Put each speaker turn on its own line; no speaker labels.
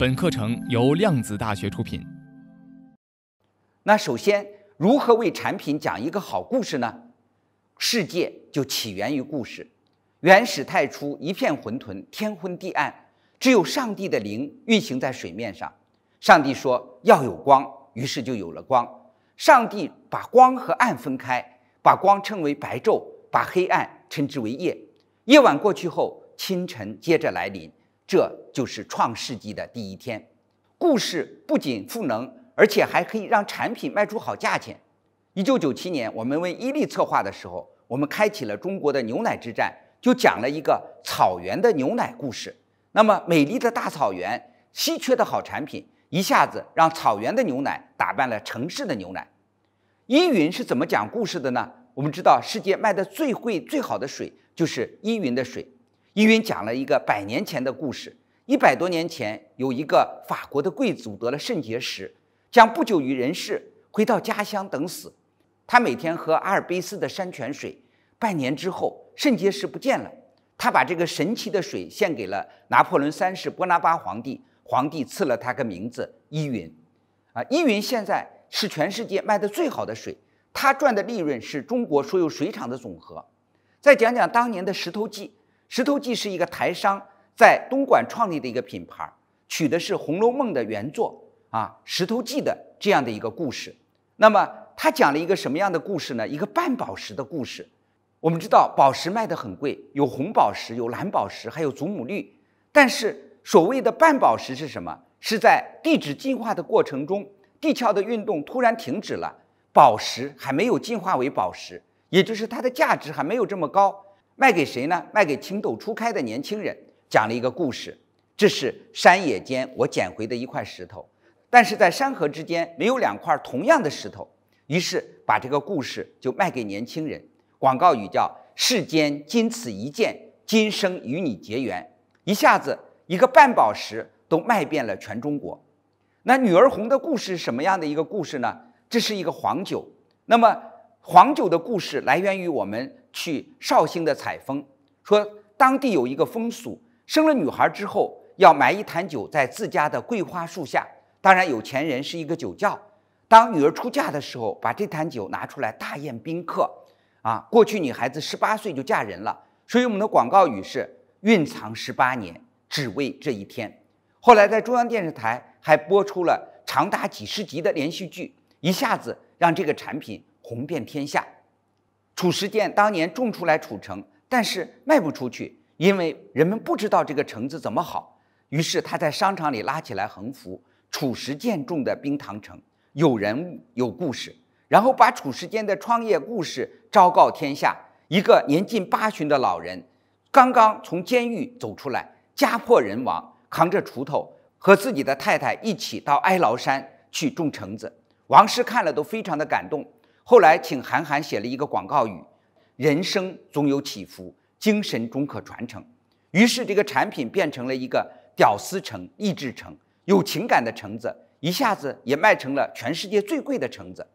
本课程由量子大学出品。那首先，如何为产品讲一个好故事呢？世界就起源于故事。原始太初，一片混沌，天昏地暗，只有上帝的灵运行在水面上。上帝说要有光，于是就有了光。上帝把光和暗分开，把光称为白昼，把黑暗称之为夜。夜晚过去后，清晨接着来临。这就是创世纪的第一天。故事不仅赋能，而且还可以让产品卖出好价钱。一九九七年，我们为伊利策划的时候，我们开启了中国的牛奶之战，就讲了一个草原的牛奶故事。那么，美丽的大草原，稀缺的好产品，一下子让草原的牛奶打败了城市的牛奶。依云是怎么讲故事的呢？我们知道，世界卖的最贵、最好的水就是依云的水。依云讲了一个百年前的故事。一百多年前，有一个法国的贵族得了肾结石，将不久于人世，回到家乡等死。他每天喝阿尔卑斯的山泉水，半年之后肾结石不见了。他把这个神奇的水献给了拿破仑三世波拿巴皇帝，皇帝赐了他个名字依云。啊，依云现在是全世界卖的最好的水，他赚的利润是中国所有水厂的总和。再讲讲当年的《石头记》。《石头记》是一个台商在东莞创立的一个品牌，取的是《红楼梦》的原作啊，《石头记》的这样的一个故事。那么，它讲了一个什么样的故事呢？一个半宝石的故事。我们知道，宝石卖得很贵，有红宝石，有蓝宝石，还有祖母绿。但是，所谓的半宝石是什么？是在地质进化的过程中，地壳的运动突然停止了，宝石还没有进化为宝石，也就是它的价值还没有这么高。卖给谁呢？卖给情窦初开的年轻人。讲了一个故事，这是山野间我捡回的一块石头，但是在山河之间没有两块同样的石头。于是把这个故事就卖给年轻人，广告语叫“世间仅此一件，今生与你结缘”。一下子一个半宝石都卖遍了全中国。那女儿红的故事是什么样的一个故事呢？这是一个黄酒，那么黄酒的故事来源于我们。去绍兴的采风，说当地有一个风俗，生了女孩之后要埋一坛酒在自家的桂花树下。当然，有钱人是一个酒窖。当女儿出嫁的时候，把这坛酒拿出来大宴宾客。啊，过去女孩子十八岁就嫁人了。所以我们的广告语是“蕴藏十八年，只为这一天”。后来在中央电视台还播出了长达几十集的连续剧，一下子让这个产品红遍天下。褚时健当年种出来褚橙，但是卖不出去，因为人们不知道这个橙子怎么好。于是他在商场里拉起来横幅：“褚时健种的冰糖橙，有人物有故事。”然后把褚时健的创业故事昭告天下。一个年近八旬的老人，刚刚从监狱走出来，家破人亡，扛着锄头和自己的太太一起到哀牢山去种橙子。王石看了都非常的感动。后来请韩寒写了一个广告语：“人生总有起伏，精神终可传承。”于是这个产品变成了一个屌丝橙、励志橙、有情感的橙子，一下子也卖成了全世界最贵的橙子。